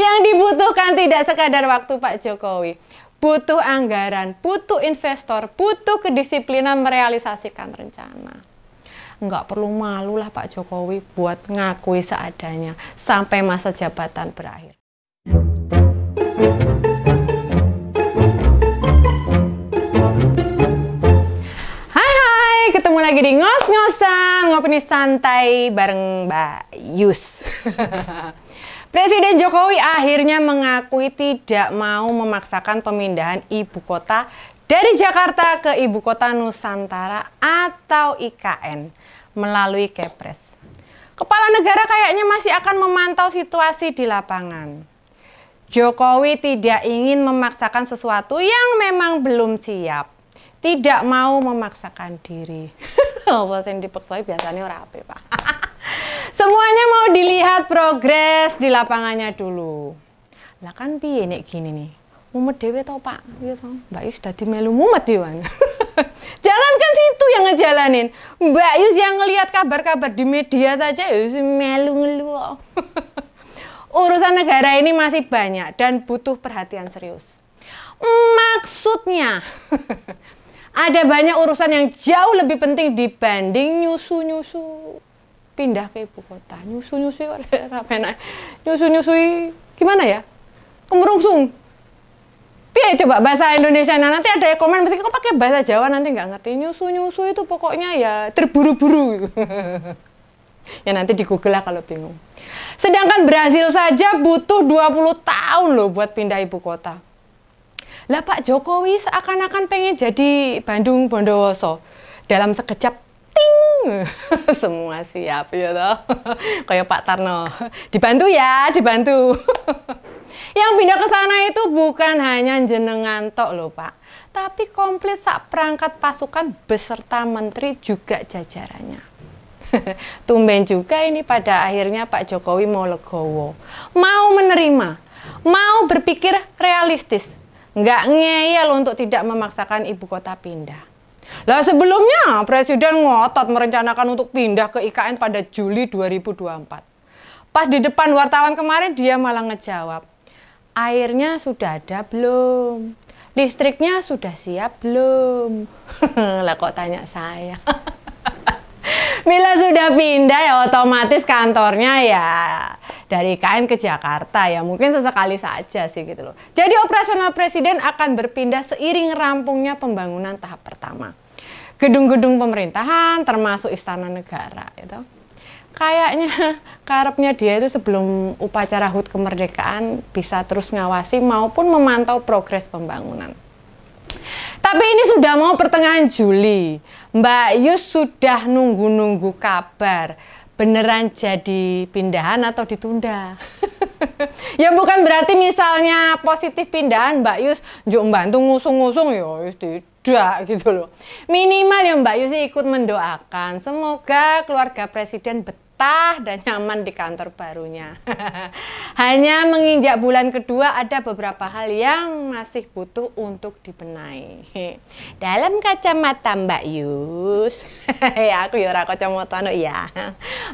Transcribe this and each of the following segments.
Yang dibutuhkan tidak sekadar waktu Pak Jokowi. Butuh anggaran, butuh investor, butuh kedisiplinan merealisasikan rencana. Enggak perlu malu lah Pak Jokowi buat ngakui seadanya sampai masa jabatan berakhir. Hai hai, ketemu lagi di ngos-ngosan ngopi santai bareng Mbak Yus. Presiden Jokowi akhirnya mengakui tidak mau memaksakan pemindahan ibu kota dari Jakarta ke ibu kota Nusantara atau IKN melalui Kepres. Kepala negara kayaknya masih akan memantau situasi di lapangan. Jokowi tidak ingin memaksakan sesuatu yang memang belum siap. Tidak mau memaksakan diri. Apa yang dipaksa biasanya orang apa, Pak? Semuanya mau dilihat progres di lapangannya dulu. Lah kan piye nek gini nih. Mumet dhewe to, Pak. Iya to. Mbak Yus dadi melu mumet ya, Jangan ke situ yang ngejalanin. Mbak Yus yang ngelihat kabar-kabar di media saja Yus melu melu. Urusan negara ini masih banyak dan butuh perhatian serius. Maksudnya, ada banyak urusan yang jauh lebih penting dibanding nyusu-nyusu pindah ke ibu kota nyusu nyusui apa enak nyusu nyusui gimana ya kemerungsung pih coba bahasa Indonesia nah, nanti ada yang komen mesti kok pakai bahasa Jawa nanti nggak ngerti nyusu nyusu itu pokoknya ya terburu-buru ya nanti di Google lah kalau bingung sedangkan Brazil saja butuh 20 tahun loh buat pindah ibu kota lah Pak Jokowi seakan-akan pengen jadi Bandung Bondowoso dalam sekejap ting semua siap ya toh kayak Pak Tarno dibantu ya dibantu yang pindah ke sana itu bukan hanya jenengan tok loh Pak tapi komplit sak perangkat pasukan beserta menteri juga jajarannya tumben juga ini pada akhirnya Pak Jokowi mau legowo mau menerima mau berpikir realistis nggak ngeyel untuk tidak memaksakan ibu kota pindah lah sebelumnya Presiden ngotot merencanakan untuk pindah ke IKN pada Juli 2024. Pas di depan wartawan kemarin dia malah ngejawab, airnya sudah ada belum? Listriknya sudah siap belum? lah kok tanya saya. Bila sudah pindah ya otomatis kantornya ya dari KM ke Jakarta ya mungkin sesekali saja sih gitu loh. Jadi operasional presiden akan berpindah seiring rampungnya pembangunan tahap pertama. Gedung-gedung pemerintahan termasuk istana negara itu. Kayaknya karepnya dia itu sebelum upacara HUT kemerdekaan bisa terus ngawasi maupun memantau progres pembangunan. Tapi ini sudah mau pertengahan Juli. Mbak Yus sudah nunggu-nunggu kabar. Beneran jadi pindahan atau ditunda? ya bukan berarti misalnya positif pindahan Mbak Yus juk bantu ngusung-ngusung ya tidak gitu loh. Minimal ya Mbak Yus ikut mendoakan semoga keluarga presiden betul betah dan nyaman di kantor barunya. Hanya menginjak bulan kedua ada beberapa hal yang masih butuh untuk dibenahi. Dalam kacamata Mbak Yus, ya aku yura ya kacamata no ya.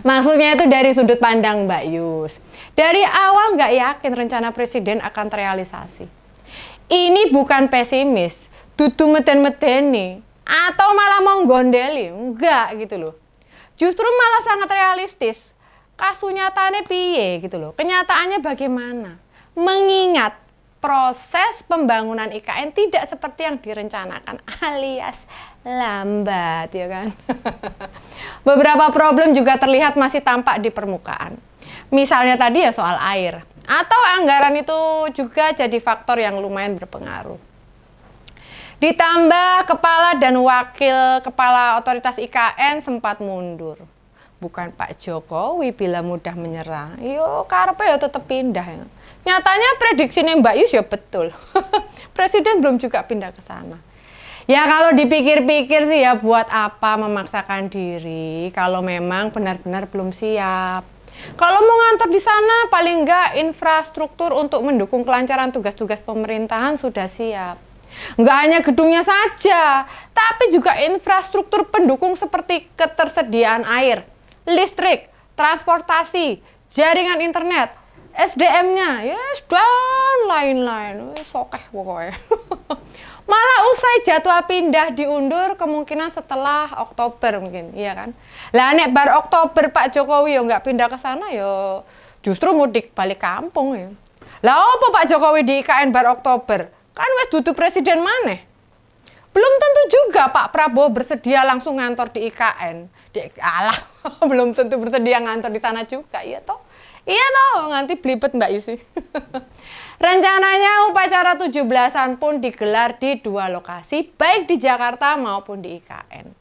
Maksudnya itu dari sudut pandang Mbak Yus. Dari awal nggak yakin rencana presiden akan terrealisasi. Ini bukan pesimis, tutu meten meten nih. atau malah mau gondeli, enggak gitu loh justru malah sangat realistis. kasus nyatanya piye gitu loh. Kenyataannya bagaimana? Mengingat proses pembangunan IKN tidak seperti yang direncanakan alias lambat ya kan. Beberapa problem juga terlihat masih tampak di permukaan. Misalnya tadi ya soal air atau anggaran itu juga jadi faktor yang lumayan berpengaruh. Ditambah kepala dan wakil kepala otoritas IKN sempat mundur. Bukan Pak Jokowi bila mudah menyerah. Yo karpe yo tetep pindah. Ya. Nyatanya prediksinya Mbak Yus ya betul. Presiden belum juga pindah ke sana. Ya kalau dipikir-pikir sih ya buat apa memaksakan diri kalau memang benar-benar belum siap. Kalau mau ngantor di sana paling enggak infrastruktur untuk mendukung kelancaran tugas-tugas pemerintahan sudah siap. Nggak hanya gedungnya saja, tapi juga infrastruktur pendukung seperti ketersediaan air, listrik, transportasi, jaringan internet, SDM-nya, yes, dan lain-lain. Sokeh pokoknya. Malah usai jadwal pindah diundur kemungkinan setelah Oktober mungkin, iya kan? Lah nek bar Oktober Pak Jokowi yo nggak pindah ke sana yo justru mudik balik kampung ya. Lah apa Pak Jokowi di IKN bar Oktober? Kan wes duduk presiden mana? Belum tentu juga Pak Prabowo bersedia langsung ngantor di IKN. Di, alah, belum tentu bersedia ngantor di sana juga, iya toh. Iya toh, nanti belibet Mbak Yusi. Rencananya upacara 17-an pun digelar di dua lokasi, baik di Jakarta maupun di IKN.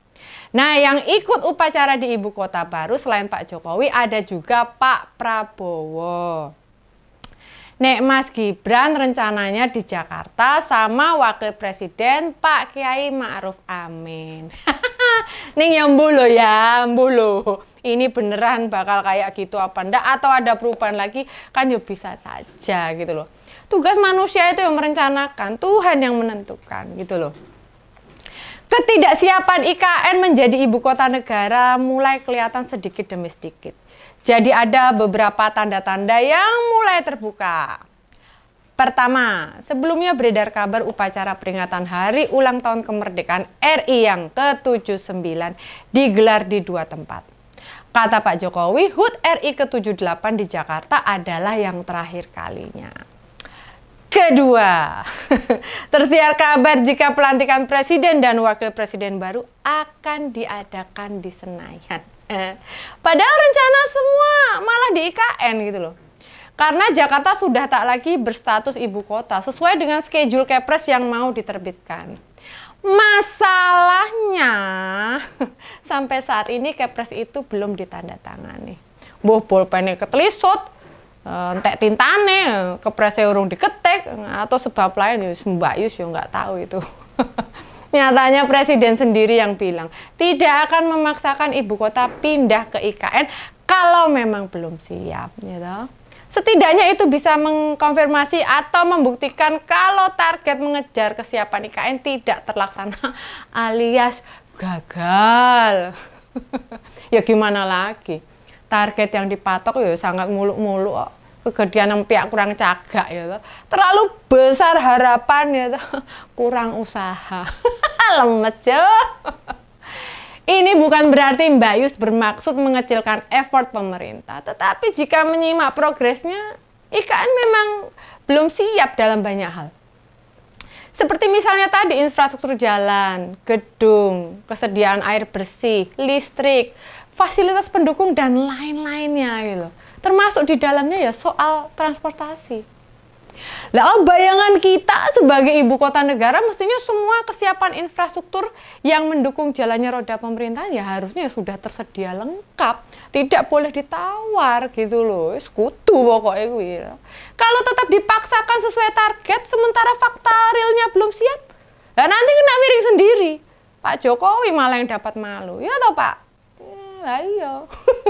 Nah, yang ikut upacara di ibu kota baru selain Pak Jokowi ada juga Pak Prabowo. Nek Mas Gibran rencananya di Jakarta sama Wakil Presiden Pak Kiai Ma'ruf Amin. Neng yang bulu, ya, bulu. Ya, Ini beneran bakal kayak gitu apa ndak atau ada perubahan lagi kan ya bisa saja gitu loh. Tugas manusia itu yang merencanakan, Tuhan yang menentukan gitu loh. Ketidaksiapan IKN menjadi ibu kota negara mulai kelihatan sedikit demi sedikit. Jadi ada beberapa tanda-tanda yang mulai terbuka. Pertama, sebelumnya beredar kabar upacara peringatan hari ulang tahun kemerdekaan RI yang ke-79 digelar di dua tempat. Kata Pak Jokowi, HUT RI ke-78 di Jakarta adalah yang terakhir kalinya. Kedua, tersiar kabar jika pelantikan presiden dan wakil presiden baru akan diadakan di Senayan. Eh, padahal rencana semua malah di IKN gitu loh. Karena Jakarta sudah tak lagi berstatus ibu kota sesuai dengan schedule Kepres yang mau diterbitkan. Masalahnya sampai saat ini Kepres itu belum ditandatangani. Boh bolpennya ketelisut, Eh, entek tintane kepresnya urung diketik atau sebab lain ya Mbak Yus ya nggak tahu itu Nyatanya presiden sendiri yang bilang tidak akan memaksakan ibu kota pindah ke IKN kalau memang belum siap, gitu. Setidaknya itu bisa mengkonfirmasi atau membuktikan kalau target mengejar kesiapan IKN tidak terlaksana alias gagal. ya gimana lagi? target yang dipatok ya sangat muluk-muluk Kegedean yang pihak kurang cagak ya gitu. Terlalu besar harapan ya gitu. Kurang usaha. Lemes ya. Ini bukan berarti Mbak Yus bermaksud mengecilkan effort pemerintah, tetapi jika menyimak progresnya, IKN memang belum siap dalam banyak hal. Seperti misalnya tadi infrastruktur jalan, gedung, kesediaan air bersih, listrik, fasilitas pendukung dan lain-lainnya gitu. Termasuk di dalamnya ya soal transportasi. Nah, bayangan kita sebagai ibu kota negara mestinya semua kesiapan infrastruktur yang mendukung jalannya roda pemerintahan ya harusnya ya sudah tersedia lengkap. Tidak boleh ditawar gitu loh. Sekutu pokoknya gue. Gitu. Ya. Kalau tetap dipaksakan sesuai target sementara fakta realnya belum siap, lah nanti kena miring sendiri. Pak Jokowi malah yang dapat malu. Ya toh Pak? lah iya.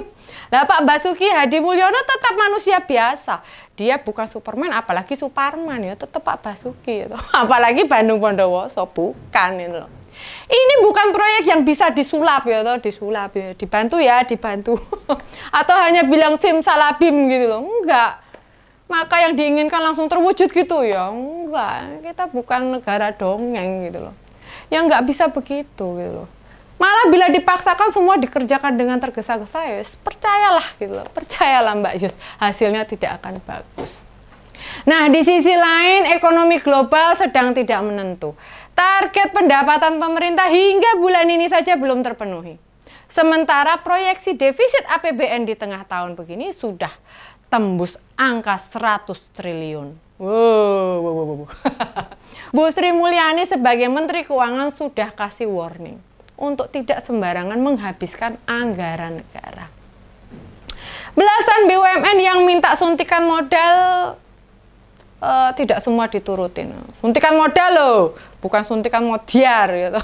Lah Pak Basuki Hadi Mulyono tetap manusia biasa. Dia bukan Superman apalagi Superman ya, tetap Pak Basuki itu. Ya apalagi Bandung Bondowoso bukan ini ya loh. Ini bukan proyek yang bisa disulap ya toh, disulap ya, dibantu ya, dibantu. Atau hanya bilang sim salabim gitu loh. Enggak. Maka yang diinginkan langsung terwujud gitu ya. Enggak, kita bukan negara dongeng gitu loh. yang enggak bisa begitu gitu loh. Malah bila dipaksakan semua dikerjakan dengan tergesa-gesa, ya percayalah gitu loh. Percayalah Mbak Yus, hasilnya tidak akan bagus. Nah, di sisi lain ekonomi global sedang tidak menentu. Target pendapatan pemerintah hingga bulan ini saja belum terpenuhi. Sementara proyeksi defisit APBN di tengah tahun begini sudah tembus angka 100 triliun. Wow, wow, wow, wow. Bu Sri Mulyani sebagai Menteri Keuangan sudah kasih warning untuk tidak sembarangan menghabiskan anggaran negara. Belasan BUMN yang minta suntikan modal uh, tidak semua diturutin. Suntikan modal loh, bukan suntikan modiar gitu.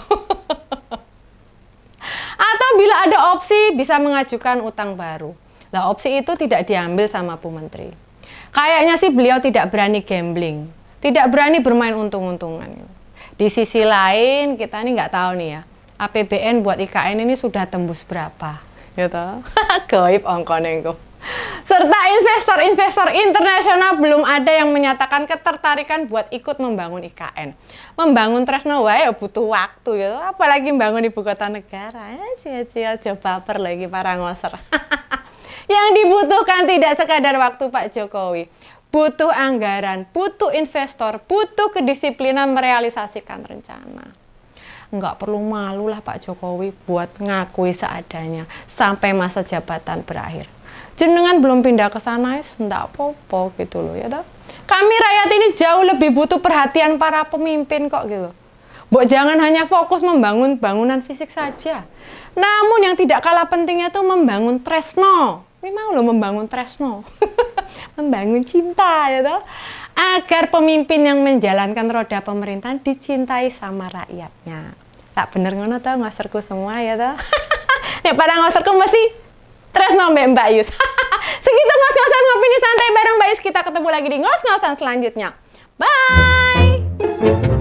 Atau bila ada opsi bisa mengajukan utang baru. Nah, opsi itu tidak diambil sama Bu Menteri. Kayaknya sih beliau tidak berani gambling, tidak berani bermain untung-untungan. Di sisi lain, kita ini nggak tahu nih ya, APBN buat IKN ini sudah tembus berapa gitu gaib ongkonengku serta investor-investor internasional belum ada yang menyatakan ketertarikan buat ikut membangun IKN. Membangun Tresno wae ya butuh waktu ya, apalagi membangun ibu kota negara. Ya, cia coba per lagi para ngoser. yang dibutuhkan tidak sekadar waktu Pak Jokowi, butuh anggaran, butuh investor, butuh kedisiplinan merealisasikan rencana nggak perlu malu lah Pak Jokowi buat ngakui seadanya sampai masa jabatan berakhir. Jenengan belum pindah ke sana, enggak apa-apa gitu loh ya toh. Kami rakyat ini jauh lebih butuh perhatian para pemimpin kok gitu. Buat jangan hanya fokus membangun bangunan fisik saja. Namun yang tidak kalah pentingnya itu membangun tresno. Memang loh membangun tresno. membangun cinta ya toh agar pemimpin yang menjalankan roda pemerintahan dicintai sama rakyatnya. Tak bener ngono tau ngoserku semua ya tau. Nek pada ngoserku mesti terus nombek Mbak Yus. Segitu ngos-ngosan ngopi di santai bareng Mbak Yus. Kita ketemu lagi di ngos-ngosan selanjutnya. Bye!